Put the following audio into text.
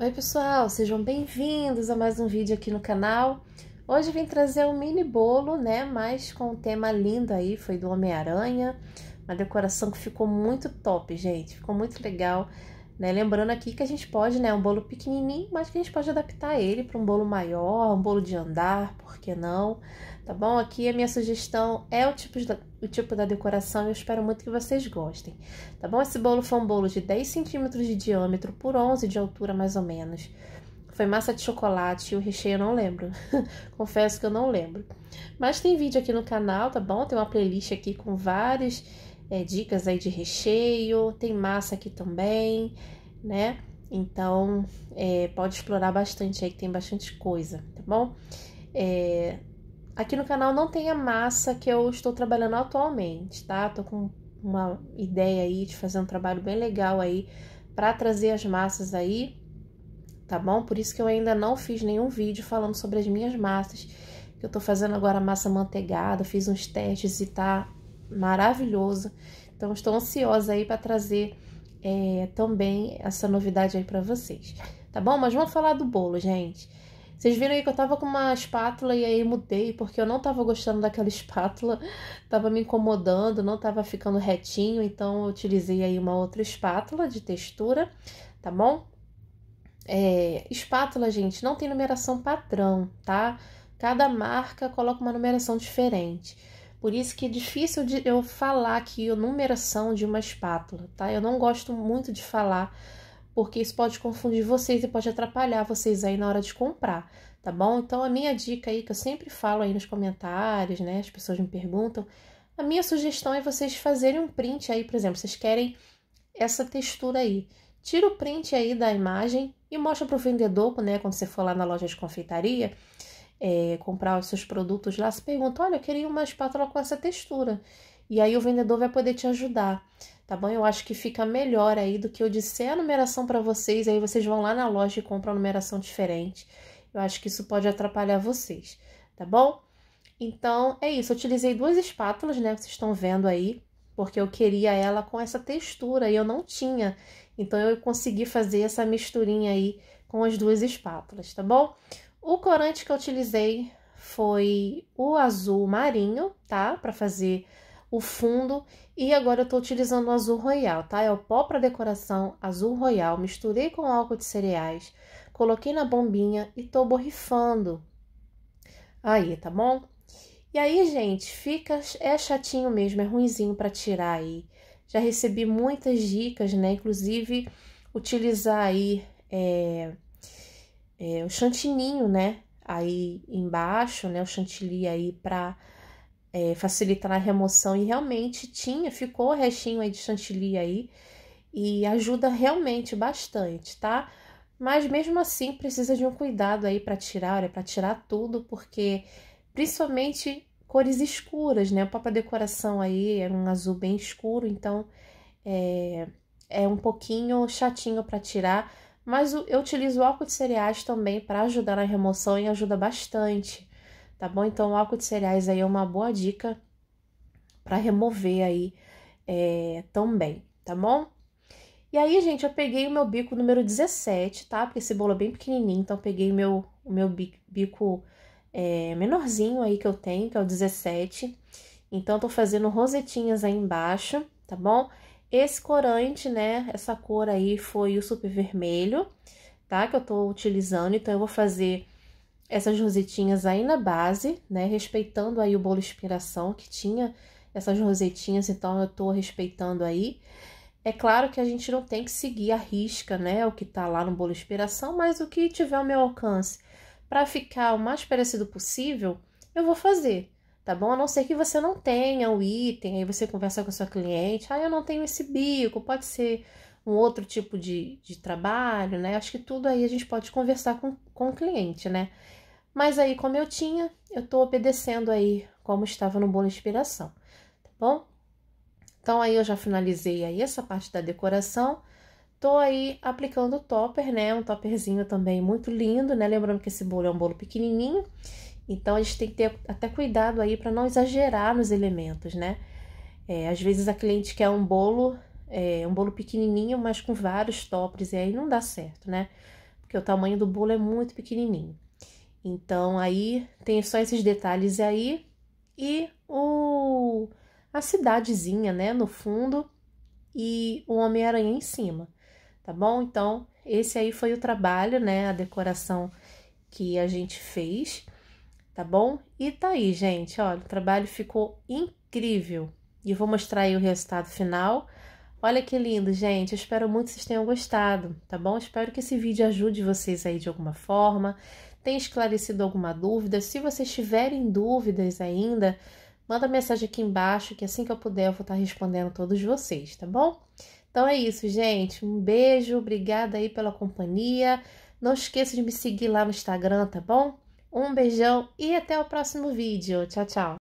Oi pessoal, sejam bem-vindos a mais um vídeo aqui no canal. Hoje vim trazer um mini bolo, né, mas com um tema lindo aí, foi do Homem-Aranha. Uma decoração que ficou muito top, gente, ficou muito legal. Né? Lembrando aqui que a gente pode, né, um bolo pequenininho, mas que a gente pode adaptar ele para um bolo maior, um bolo de andar, por que não? Tá bom? Aqui a minha sugestão é o tipo, de, o tipo da decoração e eu espero muito que vocês gostem. Tá bom? Esse bolo foi um bolo de 10 centímetros de diâmetro por 11 de altura, mais ou menos. Foi massa de chocolate e o recheio eu não lembro. Confesso que eu não lembro. Mas tem vídeo aqui no canal, tá bom? Tem uma playlist aqui com vários é, dicas aí de recheio, tem massa aqui também, né? Então, é, pode explorar bastante aí, que tem bastante coisa, tá bom? É, aqui no canal não tem a massa que eu estou trabalhando atualmente, tá? Tô com uma ideia aí de fazer um trabalho bem legal aí para trazer as massas aí, tá bom? Por isso que eu ainda não fiz nenhum vídeo falando sobre as minhas massas, que eu tô fazendo agora massa manteigada, fiz uns testes e tá maravilhoso. Então, estou ansiosa aí para trazer é, também essa novidade aí para vocês, tá bom? Mas vamos falar do bolo, gente. Vocês viram aí que eu tava com uma espátula e aí mudei, porque eu não tava gostando daquela espátula, tava me incomodando, não tava ficando retinho, então eu utilizei aí uma outra espátula de textura, tá bom? É, espátula, gente, não tem numeração padrão, tá? Cada marca coloca uma numeração diferente. Por isso que é difícil de eu falar aqui a numeração de uma espátula, tá? Eu não gosto muito de falar, porque isso pode confundir vocês e pode atrapalhar vocês aí na hora de comprar, tá bom? Então, a minha dica aí, que eu sempre falo aí nos comentários, né? As pessoas me perguntam. A minha sugestão é vocês fazerem um print aí, por exemplo, vocês querem essa textura aí. Tira o print aí da imagem e mostra para o vendedor, né? Quando você for lá na loja de confeitaria é, comprar os seus produtos lá, você pergunta: olha, eu queria uma espátula com essa textura. E aí o vendedor vai poder te ajudar, tá bom? Eu acho que fica melhor aí do que eu disser é a numeração para vocês, aí vocês vão lá na loja e compram a numeração diferente. Eu acho que isso pode atrapalhar vocês, tá bom? Então é isso, eu utilizei duas espátulas, né, que vocês estão vendo aí, porque eu queria ela com essa textura e eu não tinha. Então eu consegui fazer essa misturinha aí com as duas espátulas, tá bom? O corante que eu utilizei foi o azul marinho, tá? Para fazer o fundo. E agora eu tô utilizando o azul royal, tá? É o pó para decoração azul royal. Misturei com álcool de cereais, coloquei na bombinha e tô borrifando. Aí, tá bom? E aí, gente, fica é chatinho mesmo, é ruimzinho para tirar aí. Já recebi muitas dicas, né? Inclusive utilizar aí é, é, o chantininho, né? Aí embaixo, né? O chantilly aí para é, facilitar a remoção e realmente tinha, ficou o restinho aí de chantilly aí e ajuda realmente bastante, tá? Mas mesmo assim precisa de um cuidado aí para tirar, olha, para tirar tudo, porque principalmente cores escuras, né? A própria decoração aí é um azul bem escuro, então é, é um pouquinho chatinho para tirar mas eu utilizo o álcool de cereais também para ajudar na remoção e ajuda bastante, tá bom? Então, o álcool de cereais aí é uma boa dica para remover aí é, também, tá bom? E aí, gente, eu peguei o meu bico número 17, tá? Porque esse bolo é bem pequenininho, então peguei meu, o meu bico é, menorzinho aí que eu tenho, que é o 17. Então, tô fazendo rosetinhas aí embaixo, tá bom? Esse corante, né, essa cor aí foi o super vermelho, tá? Que eu tô utilizando, então eu vou fazer essas rosetinhas aí na base, né, respeitando aí o bolo inspiração que tinha essas rosetinhas, então eu tô respeitando aí. É claro que a gente não tem que seguir a risca, né, o que tá lá no bolo inspiração, mas o que tiver ao meu alcance para ficar o mais parecido possível, eu vou fazer tá bom? A não ser que você não tenha o item, aí você conversa com a sua cliente, ah, eu não tenho esse bico, pode ser um outro tipo de, de trabalho, né? Acho que tudo aí a gente pode conversar com, com o cliente, né? Mas aí, como eu tinha, eu tô obedecendo aí como estava no bolo inspiração, tá bom? Então aí eu já finalizei aí essa parte da decoração. Tô aí aplicando o topper, né? Um topperzinho também muito lindo, né? Lembrando que esse bolo é um bolo pequenininho. Então a gente tem que ter até cuidado aí para não exagerar nos elementos, né? É, às vezes a cliente quer um bolo, é, um bolo pequenininho, mas com vários toppings, e aí não dá certo, né? Porque o tamanho do bolo é muito pequenininho. Então aí tem só esses detalhes aí e o a cidadezinha, né, no fundo e o Homem-Aranha em cima, tá bom? Então, esse aí foi o trabalho, né, a decoração que a gente fez tá bom? E tá aí, gente, olha, o trabalho ficou incrível. E eu vou mostrar aí o resultado final. Olha que lindo, gente. Eu espero muito que vocês tenham gostado, tá bom? espero que esse vídeo ajude vocês aí de alguma forma, tenha esclarecido alguma dúvida. Se vocês tiverem dúvidas ainda, manda mensagem aqui embaixo, que assim que eu puder eu vou estar respondendo todos vocês, tá bom? Então é isso, gente. Um beijo, obrigada aí pela companhia. Não esqueça de me seguir lá no Instagram, tá bom? Um beijão e até o próximo vídeo. Tchau, tchau!